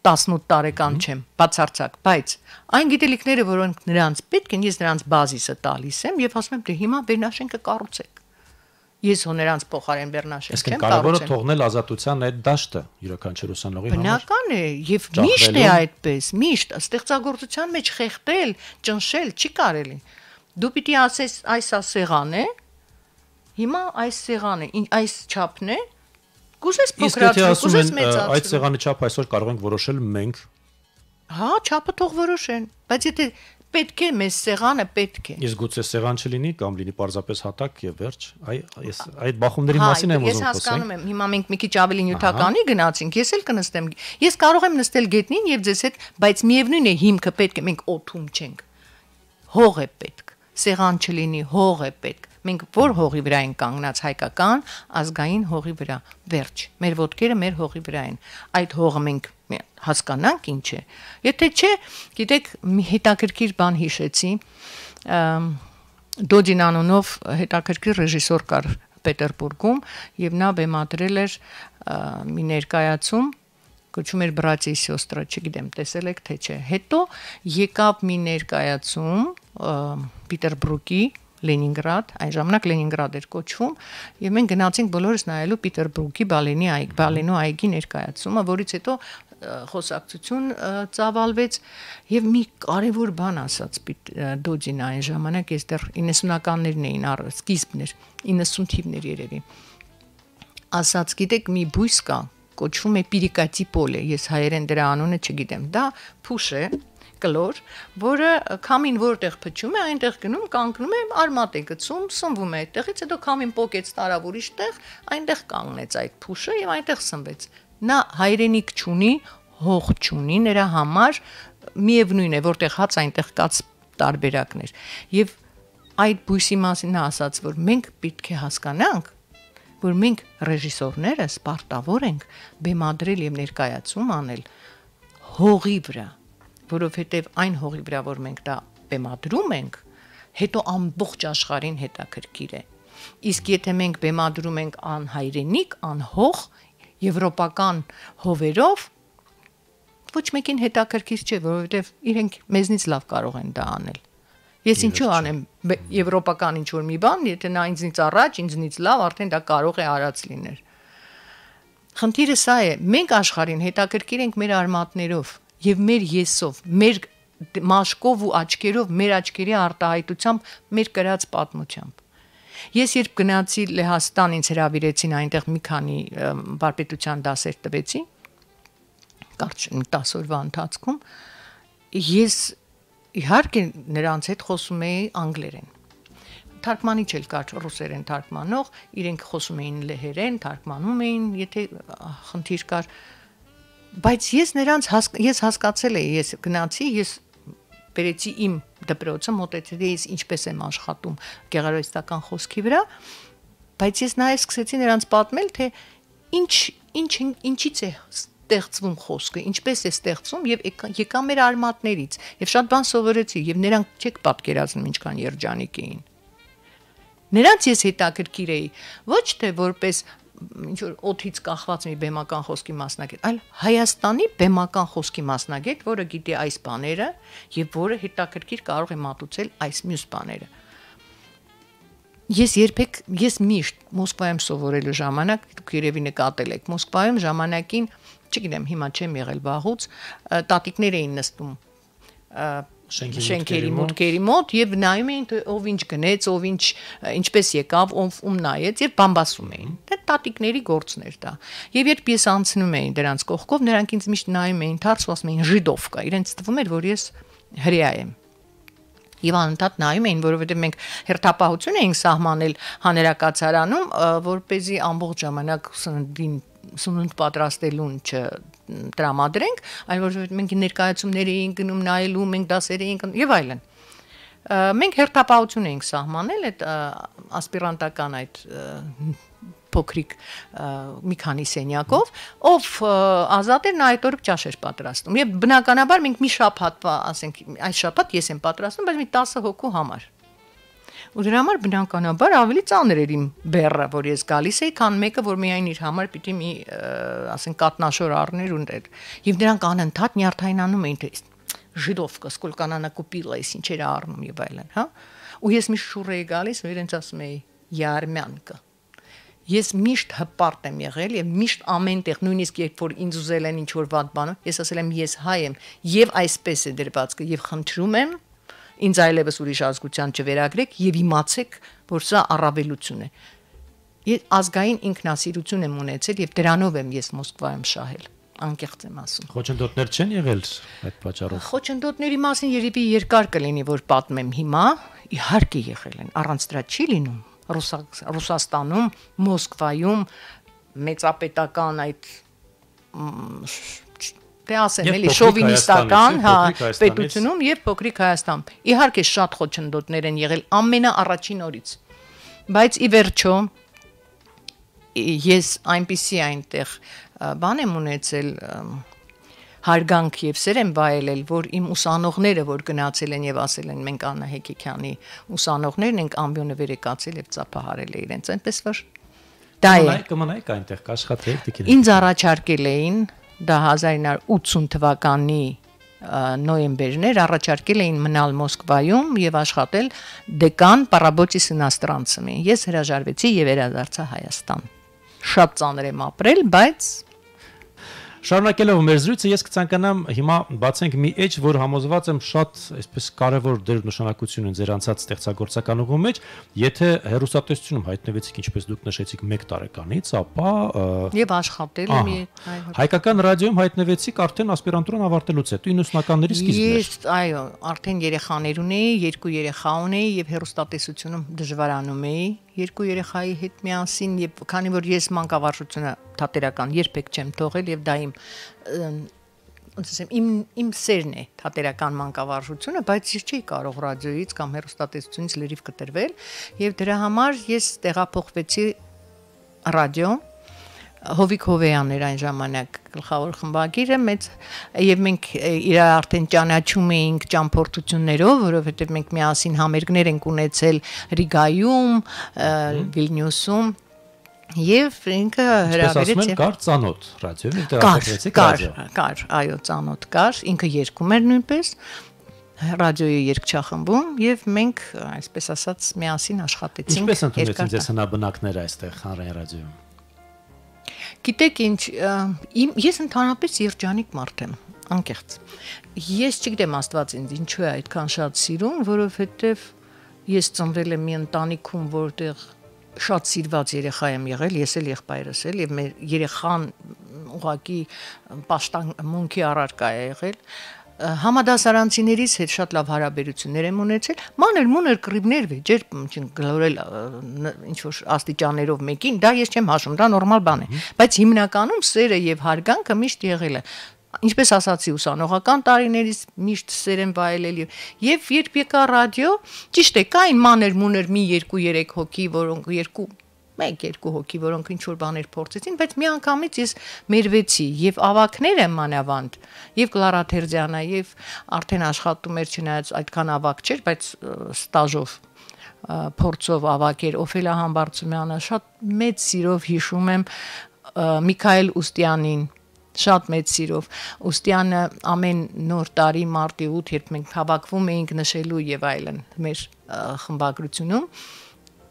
18 տարեկան չեմ, բացարձակ, բայց այն գիտելիքները, որոնք նրանց պետք են, ես նրանց բազիսը տալիս եմ եւ ասում եմ, դե հիմա վերնաշենքը կառուցեք ես հո նրանց փոխարեն Բեռնաշենք եմ կարողացել։ Իսկ կարևորը թողնել ազատության այդ դաշտը յուրաքանչյուր ուսանողի համար։ Բնական է, եւ միշտ է այդպես, միշտ ստեղծագործության մեջ խեղդել, ճնշել չի կարելի։ Դու պիտի ասես այս ասեղան է, հիմա այս սեղանը, այս չափն է, կուզես փոքրացնել, կուզես մեծացնել։ Այդ սեղանի չափը այսօր կարող ենք որոշել մենք։ Հա, չափը թող որոշեն, բայց եթե պետք է մեզ սեղանը պետք է։ Իսկ գուցե սեղան չլինի կամ լինի պարզապես հատակ եւ վերջ։ Այ ես այդ բախումների հա, մասին եմ ուզում խոսել։ Ես հասկանում եմ, հիմա մենք մի քիչ ավելի նյութականի գնացինք, ես էլ կնստեմ։ Ես կարող եմ նստել գետնին եւ ձեզ հետ, բայց միևնույն է հիմքը պետք է մենք օթում չենք։ Հող է պետք։ Սեղան չլինի, հող է պետք։ Մենք որ հողի վրա են կանգնած հայկական ազգային հողի վրա։ Վերջ։ Մեր ոտքերը մեր հողի վրա են։ Այդ հողը մենք հասկանանք ինչ է։ Եթե չէ, գիտեք, մի հետաքրքիր բան հիշեցի։ Դոդին անունով հետաքրքիր ռեժիսոր կար Պետերբուրգում եւ նա բեմադրել էր մի ներկայացում կոչում էր բրացի սյոստրա, չգիտեմ, տեսել եք թե չէ։ Հետո եկավ մի ներկայացում Պիտերբրուկի Լենինգրադ, այն ժամանակ Լենինգրադ էր կոչվում, եւ մենք գնացինք բոլորս նայելու Պիտերբուրգի Բալենի այգ, Բալենու այգի ներկայացումը, որից հետո խոսակցություն ծավալվեց եւ մի կարեւոր բան ասաց Դոջին այն ժամանակ, ես դեռ 90-ականներն էին առ սկիզբներ, 90 թիվներ երևի։ Ասաց, գիտեք, մի բույս կա, կոչվում է Պիրիկատի պոլե, ես հայերեն դրա անունը չգիտեմ։ Դա փուշ է, կլոր, որը քամին որտեղ փչում է, այնտեղ գնում կանգնում է, արմատ է գցում, սնվում է այդտեղից, հետո քամին փոկեց տարավ ուրիշ տեղ, այնտեղ կանգնեց այդ փուշը եւ այնտեղ սնվեց։ Նա հայրենիք չունի, հող չունի, նրա համար միևնույն է, որտեղ հաց այնտեղ կած տարբերակներ։ Եվ այդ բույսի մասին նա ասաց, որ մենք պետք է հասկանանք, որ մենք ռեժիսորները սպարտավոր ենք բեմադրել եւ ներկայացում անել հողի վրա որովհետև այն հողի վրա, որ մենք դա բեմադրում ենք, հետո ամբողջ աշխարհին հետաքրքիր է։ Իսկ եթե մենք բեմադրում ենք անհայրենիք, անհող եվրոպական հովերով, ոչ մեկին հետաքրքիր չէ, որովհետև իրենք մեզնից լավ կարող են դա անել։ Ես ինչու անեմ եվրոպական ինչ որ մի բան, եթե նա ինձնից առաջ, ինձնից լավ, արդեն դա կարող է արած լինել։ Խնդիրը սա է, մենք աշխարհին հետաքրքիր ենք մեր արմատներով եւ մեր եսով, մեր մաշկով ու աչքերով, մեր աչքերի արտահայտությամբ, մեր կրած պատմությամբ։ Ես երբ գնացի Լեհաստան, ինձ հրավիրեցին այնտեղ մի քանի բարպետության դասեր տվեցի, կարճ 10 օրվա ընթացքում, ես իհարկե նրանց հետ խոսում էի անգլերեն թարգմանիչ էլ կար ռուսերեն թարգմանող, իրենք խոսում էին լեհերեն, թարգմանում էին, եթե խնդիր կար, բայց ես նրանց հասկ, ես հասկացել եի, ես գնացի, ես բերեցի իմ դպրոցը, մտածեցի ես ինչպես եմ աշխատում գեղարվեստական խոսքի վրա, բայց ես նայես սկսեցի նրանց պատմել, թե ինչ ինչ ինչից է ստեղծվում խոսքը, ինչպես է ստեղծում եւ եկա մեր արմատներից եւ շատ բան սովորեցի եւ նրանք չեք պատկերացնում ինչքան երջանիկ էին։ Նրանց ես հետաքրքիր էի ոչ թե որպես ինչ որ օթից կախված մի բեմական խոսքի մասնակից, այլ Հայաստանի բեմական խոսքի մասնագետ, որը գիտի այս բաները եւ որը հետաքրքիր կարող է մատուցել այս մյուս բաները։ Ես երբեք ես միշտ Մոսկվայում սովորելու ժամանակ դուք երևի նկատել եք Մոսկվայում ժամանակին, չգիտեմ, հիմա չեմ եղել վաղուց, տատիկներ էին նստում շենքերի մուտքերի մոտ եւ նայում էին թե ով ինչ գնեց, ով ինչ ինչպես եկավ, ով ում նայեց եւ բամբասում էին։ Դա տատիկների գործներ դա։ Եվ երբ ես անցնում էի դրանց կողքով, նրանք ինձ միշտ նայում էին, թարսու ասում էին ժիդովկա, իրենց թվում էր, որ ես հրեա եմ եւ անընդհատ նայում էին, որովհետեւ մենք հերթապահություն էինք սահմանել հանրակացարանում, որ เป զի ամբողջ ժամանակ սննդին սնունդ պատրաստելուն չ տրամադրենք, այլ որովհետև մենք ներկայացումներ էինք գնում նայելու, մենք դասեր էինք եւ այլն։ Մենք հերթապահություն էինք սահմանել այդ ասպիրանտական այդ փոքրիկ մի քանի սենյակով, ով ազատերն այդ օրը ճաշ էր պատրաստում։ Եվ բնականաբար մենք մի շաբաթ, ասենք, այս շաբաթ ես եմ պատրաստում, բայց մի 10 հոգու համար ու դրա համար բնականաբար ավելի ծանր էր իմ բեռը, որ ես գալիս էի, քան մեկը, որ միայն իր համար պիտի մի, ասենք, կատնաշոր առներ ու դեր։ Եվ դրանք անընդհատ նյարդայնանում էին, թե ժիդովկա, сколько она накупила, ես ինչեր առնում եւ այլն, հա։ Ու ես միշտ շուռ էի գալիս ու իրենց ասում էի՝ «Յարմյանկա»։ Ես միշտ հպարտ եմ եղել եւ միշտ ամենտեղ նույնիսկ երբ որ ինձ ուզել են ինչ որ վատ բան, ես ասել եմ ես հայ եմ եւ այսպես է դրվածքը եւ խնդրում եմ ինձ այլևս ուրիշ ազգության չվերագրեք եւ իմացեք, որ սա առավելություն է։ Ես ազգային ինքնասիրություն եմ ունեցել եւ դրանով եմ ես Մոսկվայում շահել անկեղծ եմ ասում։ Խոչընդոտներ չեն եղել այդ պատճառով։ Խոչընդոտների մասին երևի երկար կլինի, որ պատմեմ հիմա, իհարկե եղել են, առանց դրա չի լինում։ Ռուսաստանում, Մոսկվայում մեծապետական այդ թե ասեմ, էլի շովինիստական, հա, պետությունում եւ փոքրիկ Հայաստան։ Իհարկե շատ խոչընդոտներ են եղել ամենաառաջին օրից։ Բայց ի վերջո ես այնպիսի այնտեղ բան եմ ունեցել հարգանք եւ սեր եմ վայելել, որ իմ ուսանողները, որ գնացել են եւ ասել են մենք Աննա Հեկիկյանի ուսանողներն ենք ամբյոնը վերեկացել եւ ծափահարել է իրենց, այնպես որ դա է։ Կմնայք այնտեղ, կաշխատեք դիքին։ Ինձ առաջարկել էին դա 1980 թվականի նոյեմբերներ առաջարկել էին մնալ Մոսկվայում եւ աշխատել դեկան Պարաբոցի սնաստրանցմի։ Ես հրաժարվեցի եւ վերադարձա Հայաստան։ Շատ ծանր եմ ապրել, բայց Շարունակելով մեր զրույցը ես կցանկանամ հիմա բացենք մի էջ, որ համոզված եմ շատ այսպես կարևոր դեր նշանակություն են ձեր անցած ստեղծագործական ուղու մեջ, եթե հերոստատեսությունում հայտնվեցիք, ինչպես դուք նշեցիք 1 տարեկանից, ապա եւ աշխատել եմ հայկական ռադիոյում հայտնվեցիք արդեն ասպիրանտուրան ավարտելուց հետո 90-ականների սկիզբներ։ Ես այո, արդեն երեխաներ ունեի, երկու երեխա ունեի եւ հերոստատեսությունում դժվարանում էի երկու երեխայի հետ միասին եւ քանի որ ես մանկավարժությունը թատերական երբեք չեմ թողել եւ դա իմ ոնց ասեմ իմ իմ սերն է թատերական մանկավարժությունը, բայց ես չի կարող ռադիոյից կամ հեռուստատեսությունից լրիվ կտրվել եւ դրա համար ես տեղափոխվեցի ռադիոյ Հովիկ Հովեյանն էր այն ժամանակ գլխավոր խմբագիրը, մեծ եւ մենք իր արդեն ճանաչում էինք ճամփորդություններով, որովհետեւ մենք միասին համերգներ ենք ունեցել Ռիգայում, Վիլնյուսում Եվ ինքը հրավիրեց եւ կար ծանոթ ռադիոյի դերակատարեցիք ռադիո։ Կար, կար, այո, ծանոթ կար, ինքը երկում էր նույնպես ռադիոյի երգչախմբում եւ մենք այսպես ասած միասին աշխատեցինք։ Ինչպես ընդունեցին ձեզ հնաբնակները այստեղ հանրային ռադիոյում։ Գիտեք ինչ, իմ ես ընդհանրապես երջանիկ մարդ եմ, անկեղծ։ Ես չգիտեմ Աստված ինձ ինչու է այդքան շատ սիրում, որովհետև ես ծնվել եմ մի ընտանիքում, որտեղ շատ սիրված երեխա եմ եղել, ես էլ եղբայրս էլ եւ մեր երեխան ուղակի պաշտան մունքի առարկա է եղել համադասարանցիներից հետ շատ լավ հարաբերություններ եմ ունեցել։ Մանր մոներ կրիբներ վեճեր, ինչ գլորել ինչ որ աստիճաներով մեկին, դա ես չեմ հաշվում, դա նորմալ բան է։ Բայց հիմնականում սերը եւ հարգանքը միշտ եղել է ինչպես ասացի ուսանողական տարիներից միշտ սեր եմ վայելել եւ երբ եկա ռադիո ճիշտ է կային մաներ մուներ մի 2-3 հոգի որոնք երկու 1-2 հոգի, որոնք ինչ որ բաներ փորձեցին, բայց միանգամից ես մերվեցի եւ ավակները մանավանդ, եւ Կլարա Թերձյանը, եւ արդեն աշխատում էր չնայած այդքան ավակ չէր, բայց ստաժով փորձով ավակեր Օֆելա Համբարձումյանը շատ մեծ սիրով հիշում եմ Միքայել Ուստյանին շատ մեծ սիրով։ Ոստյանը ամեն նոր տարի մարտի 8 երբ մենք հավաքվում էինք նշելու եւ այլն մեր խմբագրությունում,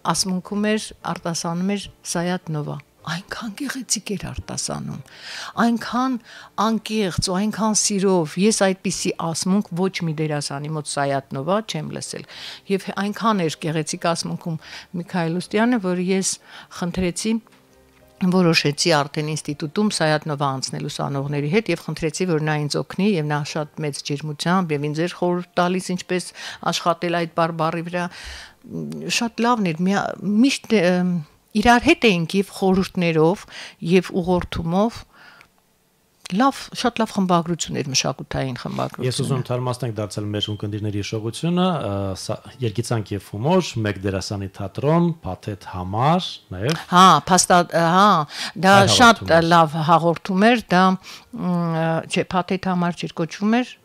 ասմունքում էր արտասանում էր Սայատնովա այնքան գեղեցիկ էր արտասանում այնքան անկեղծ ու այնքան սիրով ես այդպիսի ասմունք ոչ մի դերասանի մոտ Սայատնովա չեմ լսել եւ այնքան էր գեղեցիկ ասմունքում Միքայել Ուստյանը որ ես խնդրեցի որոշեցի արդեն ինստիտուտում Սայատնովա անցնել ուսանողների հետ եւ խնդրեցի որ նա ինձ օգնի եւ նա շատ մեծ ջերմությամբ եւ ինձ էր խորհուրդ տալիս ինչպես աշխատել այդ բարբարի վրա շատ լավն էր միշտ իրար հետ էինք եւ խորհուրդներով եւ ուղղորդումով լավ, շատ լավ խմբագրություն էր մշակութային խմբագրություն։ Ես ուզում եմ թարմացնել դարձել մեր ունկնդիրների հիշողությունը, երգիծանք եւ հումոր, մեկ դերասանի թատրոն, փաթեթ համար, նաեւ։ Հա, փաստա, հա, դա շատ լավ հաղորդում էր, դա չէ, փաթեթ համար չեր կոչվում էր,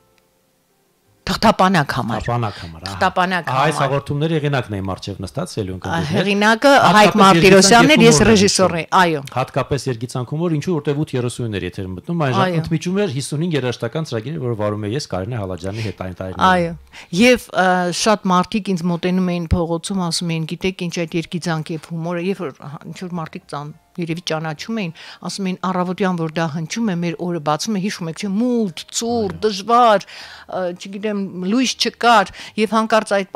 թղթապանակ համար։ Թղթապանակ համար, ահա։ Թղթապանակ համար։ Այս հաղորդումների հեղինակն է Մարչև նստած Սելյուն Կոնդուրյանն։ Հեղինակը Հայկ Մարտիրոսյանն էր, ես ռեժիսորն եմ, այո։ Հատկապես երգիծանքում որ ինչու որտեվ 8:30-ն էր եթեր մտնում, այն ժամանակ ընդմիջում էր 55 երաժշտական ծրագիրը, որը վարում է ես Կարինե Հալաջյանի հետ այն տարիներին։ Այո։ Եվ շատ մարդիկ ինձ մոտենում էին փողոցում, ասում էին, գիտեք, ինչ այդ երգիծանք եւ հումորը, երբ որ ինչ որ մարդիկ ծան երևի ճանաչում էին, ասում էին առավոտյան, որ դա հնչում է, մեր օրը բացում է, հիշում եք, չէ՞, մութ, ծուր, դժվար, չգիտեմ, լույս չկար, եւ հանկարծ այդ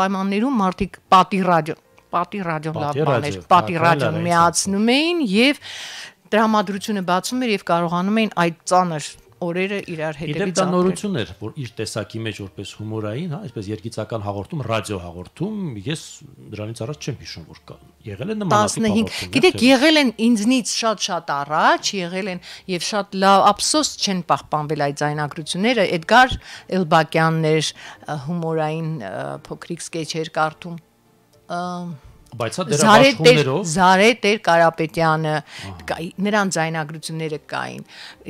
պայմաններում մարդիկ պատի ռադիո, պատի ռադիոն լավ բան էր, պատի ռադիոն միացնում էին եւ դրամատրությունը բացում էր եւ կարողանում էին այդ ծանր օրերը իրար հետ Իդեպ դա նորություն էր, որ իր տեսակի մեջ որպես հումորային, հա, այսպես երգիծական հաղորդում, ռադիո հաղորդում, ես դրանից առաջ չեմ հիշում, որ կա։ Եղել է նմանատիպ 15։ Գիտեք, եղել են ինձնից շատ-շատ առաջ, եղել են եւ շատ լավ, ափսոս չեն պահպանվել այդ ձայնագրությունները, Էդգար Էլբակյաններ հումորային փոքրիկ սկեչեր կարդում։ Ա Բայց հա դրա աշխուններով Զարետեր Կարապետյանը նրան ձայնագրությունները կային։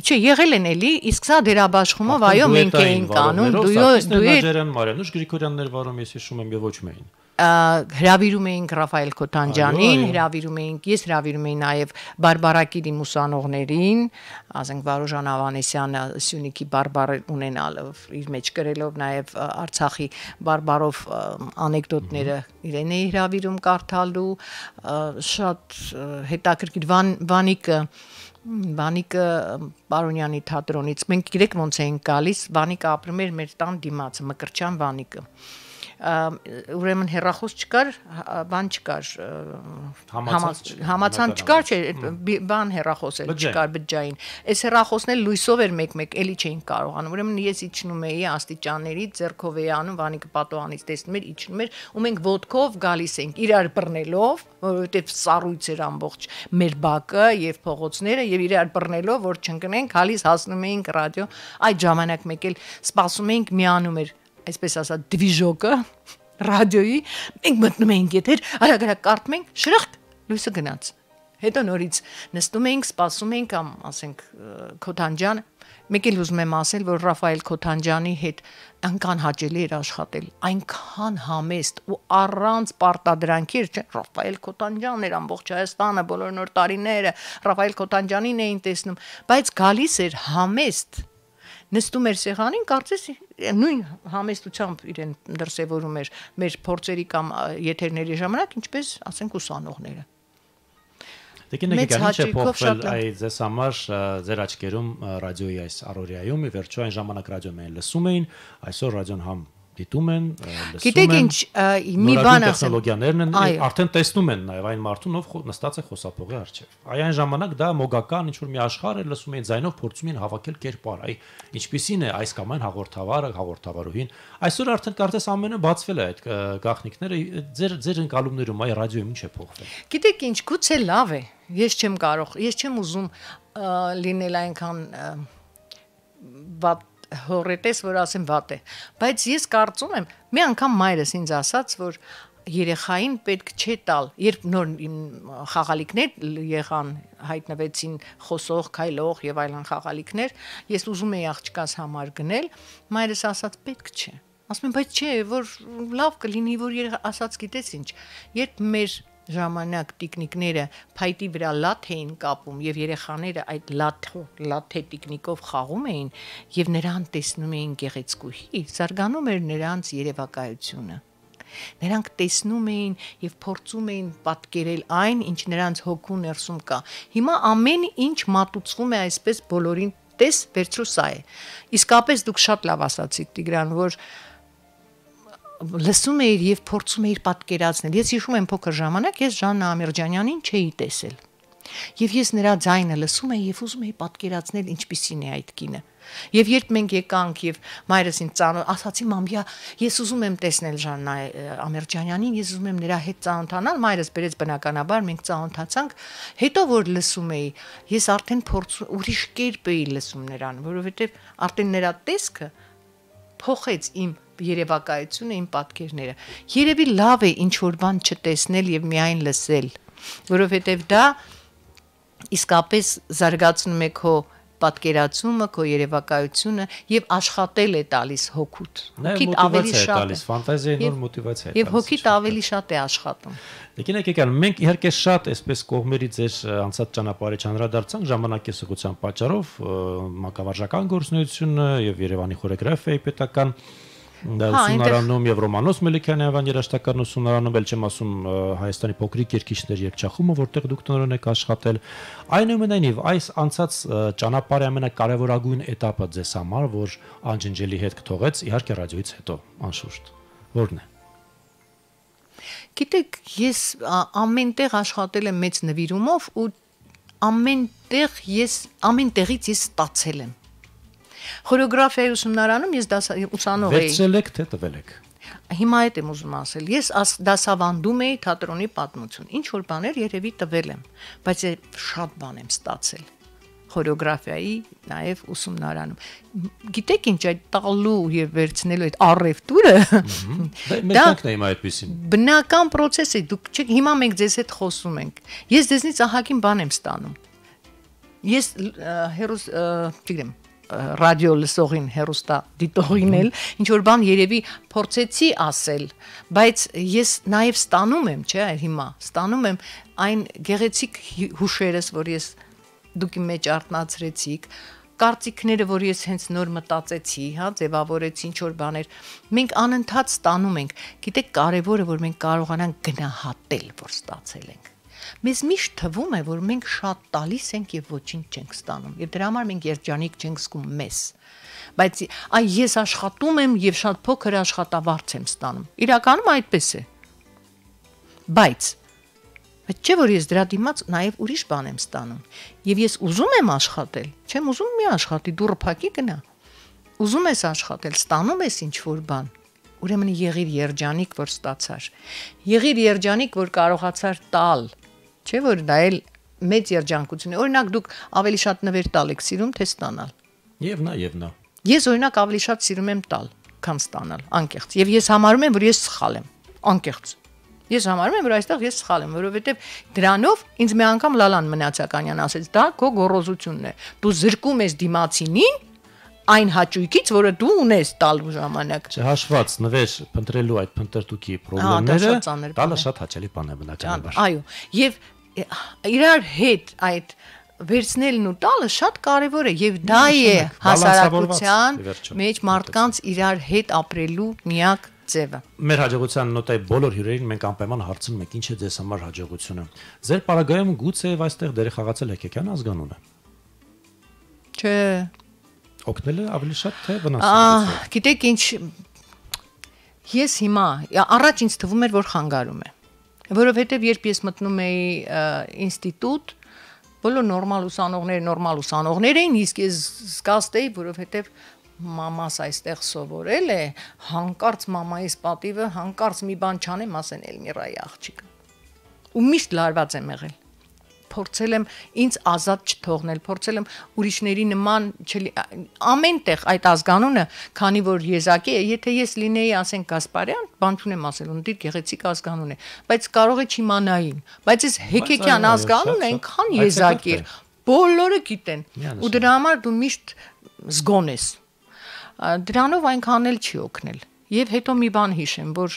Չէ, եղել են էլի, իսկ սա դերաբաշխումով այո մենք էինք անում, դու դու Ջերեմ Մարյանուշ Գրիգորյաններ վարում ես հիշում եմ եւ ոչ միայն հրավիրում էինք Ռաֆայել Քոթանջանին, հրավիրում էինք, ես հրավիրում էի նաև բարբարակիրի մուսանողներին, ասենք Վարոժան Ավանեսյանը Սյունիքի բարբար ունենալով իր մեջ գրելով նաև Արցախի բարբարով անեկդոտները իրեն էի հրավիրում կարդալու, շատ հետաքրքիր վան, վանիկը Վանիկը Պարոնյանի թատրոնից մենք գիտեք ոնց էինք գալիս, Վանիկը ապրում էր մեր տան դիմաց, Մկրճան Վանիկը ուրեմն հերախոս չկար, բան չկար, համացան չկար, չէ, բան հերախոս էլ չկար բջջային։ Այս հերախոսն էլ լույսով էր մեկ-մեկ, էլի չէին կարողանում։ Ուրեմն ես իջնում էի աստիճանների, ձերքով էի անում, Վանիկը պատոհանից տեսնում էր, իջնում էր, ու մենք ոդկով գալիս էինք իրար բռնելով, որովհետև սառույց էր ամբողջ մեր բակը եւ փողոցները եւ իրար բռնելով, որ չընկնենք, հալիս հասնում էինք ռադիո։ Այդ ժամանակ մեկ էլ սպասում էինք միանում էր այսպես ասած դիվիժոկը ռադիոյի մենք մտնում էինք եթեր, արագ-արագ կարդում ենք, շրխտ լույսը գնաց։ Հետո նորից նստում էինք, սպասում էինք կամ ասենք Քոթանջան։ Մեկ էլ ուզում եմ ասել, որ Ռաֆայել Քոթանջանի հետ անկան հաճելի էր աշխատել։ Այնքան համեստ ու առանց պարտադրանքի էր, չէ՞, Ռաֆայել Քոթանջանն էր ամբողջ Հայաստանը բոլոր նոր տարիները Ռաֆայել Քոթանջանին էին տեսնում, բայց գալիս էր համեստ նստում էր սեղանին, կարծես նույն համեստությամբ իրեն դրսևորում էր մեր փորձերի կամ եթերների ժամանակ, ինչպես ասենք ուսանողները։ Դեկին եկեք ինչ է փոխվել այդ ձեզ համար ձեր աչքերում ռադիոյի այս առօրյայում, ի վերջո այն ժամանակ ռադիոն մենք լսում էին, այսօր ռադիոն համ դիտում են, լսում են։ Գիտեք ինչ, մի բան ասեմ։ Տեխնոլոգիաներն են, արդեն տեսնում են նաև այն մարդուն, ով նստած է խոսափողի առջև։ Այ այն ժամանակ դա մոգական ինչ որ մի աշխարհ է, լսում էին ձայնով փորձում էին հավաքել կերպար, այ ինչպիսին է այս կամ այն հաղորդավարը, հաղորդավարուհին։ Այսօր արդեն կարծես ամենը բացվել է այդ գաղտնիքները ձեր ձեր ընկալումներում, այ ռադիոյում ինչ է փոխվել։ Գիտեք ինչ, գուցե լավ է։ Ես չեմ կարող, ես չեմ ուզում լինել այնքան բապ հորետես, որ ասեմ վատ է, բայց ես կարծում եմ, մի անգամ մայրս ինձ ասաց, որ երեխային պետք չէ տալ, երբ նոր խաղալիքներ եղան, հայտնվեցին խոսող, քայլող եւ այլն խաղալիքներ, ես ուզում էի աղջկաս համար գնել, մայրս ասաց պետք չէ։ Ասում եմ, բայց չէ, որ լավ կլինի, որ երեխա ասաց գիտես ինչ, երբ մեր ժամանակ տիկնիկները փայտի վրա լաթ էին կապում եւ երեխաները այդ լաթ լաթե տիկնիկով խաղում էին եւ նրան տեսնում էին գեղեցկուհի զարգանում էր նրանց երևակայությունը Նրանք տեսնում էին եւ փորձում էին պատկերել այն, ինչ նրանց հոգու ներսում կա։ Հիմա ամեն ինչ մատուցվում է այսպես բոլորին տես վերջու սա է։ Իսկապես դուք շատ լավ ասացիք Տիգրան, որ լսում էիր եւ փորձում էիր պատկերացնել։ Ես հիշում եմ փոքր ժամանակ ես Ժաննա Ամիրջանյանին չէի տեսել։ Եվ ես նրա ձայնը լսում էի եւ ուզում էի պատկերացնել ինչպիսին է այդ կինը։ Եվ երբ մենք եկանք եւ մայրս ինձ ծանոթ ասացի մամյա, ես ուզում եմ տեսնել Ժաննա Ամիրջանյանին, ես ուզում եմ նրա հետ ծանոթանալ, մայրս բերեց բնականաբար մենք ծանոթացանք։ Հետո որ լսում էի, ես արդեն փորձ ուրիշ կերպ էի լսում նրան, որովհետեւ արդեն նրա տեսքը փոխեց իմ երևակայությունը, իմ պատկերները։ Երևի լավ է ինչ որ բան չտեսնել եւ միայն լսել, որովհետեւ դա իսկապես զարգացնում է քո պատկերացումը, քո երևակայությունը եւ աշխատել է տալիս հոգուտ։ Հոգիդ ավելի շատ է տալիս, ֆանտազիայի նոր մոտիվացիա է տալիս։ Եվ հոգիդ ավելի շատ է աշխատում։ Լեքին եկեկան, մենք իհարկե շատ այսպես կողմերի ձեր անցած ճանապարհի չանդրադարձան ժամանակի սղության պատճառով մակավարժական գործնությունը եւ Երևանի խորեգրաֆիայի պետական Դա հա, ուսումնարանում եւ Ռոմանոս Մելիքյանյան երաժշտական ուսումնարանում ել չեմ ասում Հայաստանի փոքրիկ երկիշներ երգչախումը, որտեղ դուք տնօրեն եք աշխատել։ Այնուամենայնիվ այս անցած ճանապարհի ամենակարևորագույն этаպը ձեզ համար, որ անջնջելի հետ կթողեց, իհարկե ռադիոից հետո, անշուշտ։ Որն է։ Գիտեք, ես ամենտեղ աշխատել եմ մեծ նվիրումով ու ամենտեղ ես ամենտեղից ես ստացել եմ Խորեոգրաֆիայի ուսումնարանում ես դաս ուսանող էի։ Վերցրել եք թե տվել եք։ Հիմա այդ եմ ուզում ասել։ Ես դասավանդում էի թատրոնի պատմություն։ Ինչ որ բաներ երևի տվել եմ, բայց շատ բան եմ ստացել խորեոգրաֆիայի նաև ուսումնարանում։ Գիտեք ինչ այդ տալու եւ վերցնելու այդ առևտուրը։ դե Դա մեկն է այդպեսին։ Բնական process է, դուք չեք հիմա մենք ձեզ հետ խոսում ենք։ Ես ձեզնից ահագին բան եմ ստանում։ Ես հերոս չգիտեմ ռադիո լսողին հերոստա դիտողինել ինչ որ բան երևի փորձեցի ասել բայց ես նաև ստանում եմ չէ հիմա ստանում եմ այն գեղեցիկ հուշերս որ ես դուք մեջ արտնացրեցիք կարծիքները, որ ես հենց նոր մտածեցի, հա, ձևավորեցի ինչ որ բաներ։ Մենք անընդհատ ստանում ենք։ Գիտեք, կարևորը որ մենք կարողանանք գնահատել, որ ստացել ենք։ Մեզ միշտ թվում է, որ մենք շատ տալիս ենք եւ ոչինչ չենք ստանում։ Եվ դրա համար մենք երջանիկ չենք զգում մեզ։ Բայց այ ես աշխատում եմ եւ շատ փոքր աշխատավարձ եմ ստանում։ Իրականում այդպես է։ Բայց Բայց չէ որ ես դրա դիմաց նաև ուրիշ բան եմ ստանում։ Եվ ես ուզում եմ աշխատել, չեմ ուզում մի աշխատի դուրը փակի գնա։ Ուզում ես աշխատել, ստանում ես ինչ որ բան։ Ուրեմն եղիր երջանիկ, որ ստացար։ Եղիր երջանիկ, որ կարողացար տալ, Չէ՞ որ դա էլ մեծ երջանկություն է։ Օրինակ դուք ավելի շատ նվեր տալ եք սիրում, թե ստանալ։ Եվ նա, եւ նա։ Ես օրինակ ավելի շատ սիրում եմ տալ, քան ստանալ, անկեղծ։ Եվ ես համարում եմ, որ ես սխալ եմ, անկեղծ։ Ես համարում եմ, որ այստեղ ես սխալ եմ, որովհետեւ դրանով ինձ մի անգամ Լալան Մնացականյան ասեց՝ «Դա քո գոռոզությունն է։ Դու զրկում ես դիմացինին, այն հաճույքից, որը դու ունես տալու ժամանակ։ Չհաշված նվեր փնտրելու այդ փնտրտուքի խնդիրները տալը շատ հաճելի բան է բնականաբար։ Այո, եւ իրար հետ այդ վերցնելն ու տալը շատ կարևոր է եւ դա է հասարակության մեջ մարդկանց իրար հետ ապրելու միակ ձևը։ Մեր հաջողության նոտայի բոլոր հյուրերին մենք անպայման հարցնում ենք ինչ է ձեզ համար հաջողությունը։ Ձեր պարագայում գուցե եւ այստեղ դերը խաղացել հեկեկյան ազգանունը։ Չէ։ Օգնել է ավելի շատ թե վնասել։ Ահա, գիտեք ինչ ես հիմա առաջ ինձ թվում էր որ խանգարում է որովհետև երբ ես մտնում էի ինստիտուտ, բոլոր նորմալ ուսանողները նորմալ ուսանողներ էին, իսկ ես զգաստեի, որովհետև մամաս այստեղ սովորել է, հանկարծ մամայիս պատիվը, հանկարծ մի բան չանեմ, ասեն Էլմիրայի աղջիկը։ Ու միշտ լարված եմ եղել փորձել եմ ինձ ազատ չթողնել, փորձել եմ ուրիշների նման չլ ամենտեղ այդ ազգանունը, քանի որ եզակի է, եթե ես լինեի, ասենք Գասպարյան, բան չունեմ ասելու, դիր գեղեցիկ ազգանուն է, բայց կարող է չիմանային, բայց այս հեքեկյան ազգանունը այնքան եզակի է, բոլորը գիտեն, ու դրա համար դու միշտ զգոն ես։ Դրանով այնքան էլ չի օգնել։ Եվ հետո մի բան հիշեմ, որ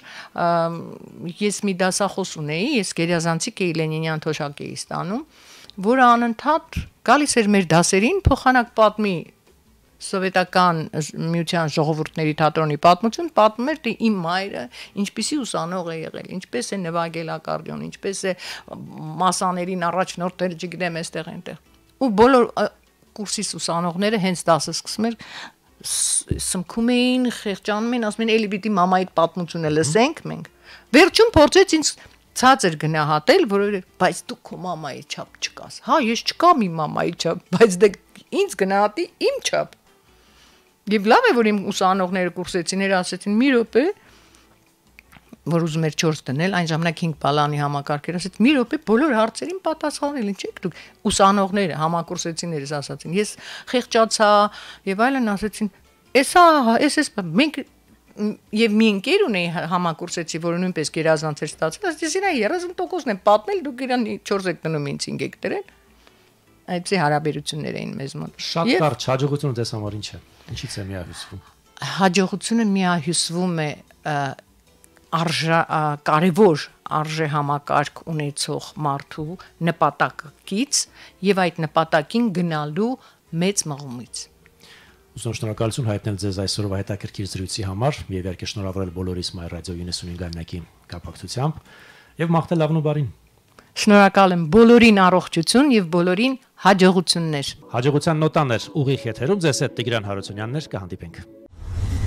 ես մի դասախոս ունեի, ես Գերազանցիկ էի Լենինյան թոշակ էի ստանում, որը անընդհատ գալիս էր մեր դասերին փոխանակ պատմի սովետական միության ժողովուրդների թատրոնի պատմություն պատմում էր թե իմ մայրը ինչպիսի ուսանող է եղել, ինչպես է նվագել ակարդեոն, ինչպես է մասաներին առաջնորդել, չգիտեմ, այստեղ այնտեղ։ Ու բոլոր կուրսից ուսանողները հենց դասը սկսում էր սմքում էին, խեղճանում էին, ասում էին, էլի պիտի մամայիդ պատմությունը լսենք մենք։ Վերջում փորձեց ինձ ցածր գնահատել, որ բայց դու քո մամայի չափ չկաս։ Հա, ես չկամ իմ մամայի չափ, բայց դե ինձ գնահատի իմ չափ։ Եվ լավ է, որ իմ ուսանողները, կուրսեցիները ասեցին՝ «Մի րոպե, որ ուզում էր 4 դնել, այն ժամանակ 5 բալանի համակարգեր, ասեց՝ «Մի րոպե, բոլոր հարցերին պատասխանել, ինչ եք դուք»։ Ուսանողները, համակուրսեցիներս ասացին, ես խեղճացա եւ այլն ասեցին՝ «Էսա, էս էս մենք եւ մի ընկեր ունեի համակուրսեցի, որը նույնպես գերազանց էր ստացել, ասեց՝ «Սինա 30%-ն եմ պատնել, դուք իրան 4 եք դնում, ինձ 5 եք դրել»։ Այդպես հարաբերություններ էին մեզ մոտ։ Շատ կարճ հաջողությունը դες համար ինչ է։ Ինչից է միահյուսվում։ Հաջողությունը միահյուսվում է արժա կարևոր արժե համակարգ ունեցող մարդու նպատակից եւ այդ նպատակին գնալու մեծ մղումից Ուսում շնորհակալություն հայտնել ձեզ այսօրվա հետաքրքիր զրույցի համար եւ իհարկե շնորհավորել բոլորիս մայր ռադիո 95 գամնակի կապակցությամբ եւ մաղթել լավն ու բարին Շնորհակալ եմ բոլորին առողջություն եւ բոլորին հաջողություններ Հաջողության նոտաներ ուղիղ եթերում ձեզ հետ Տիգրան Հարությունյանն էր կհանդիպենք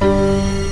Thank you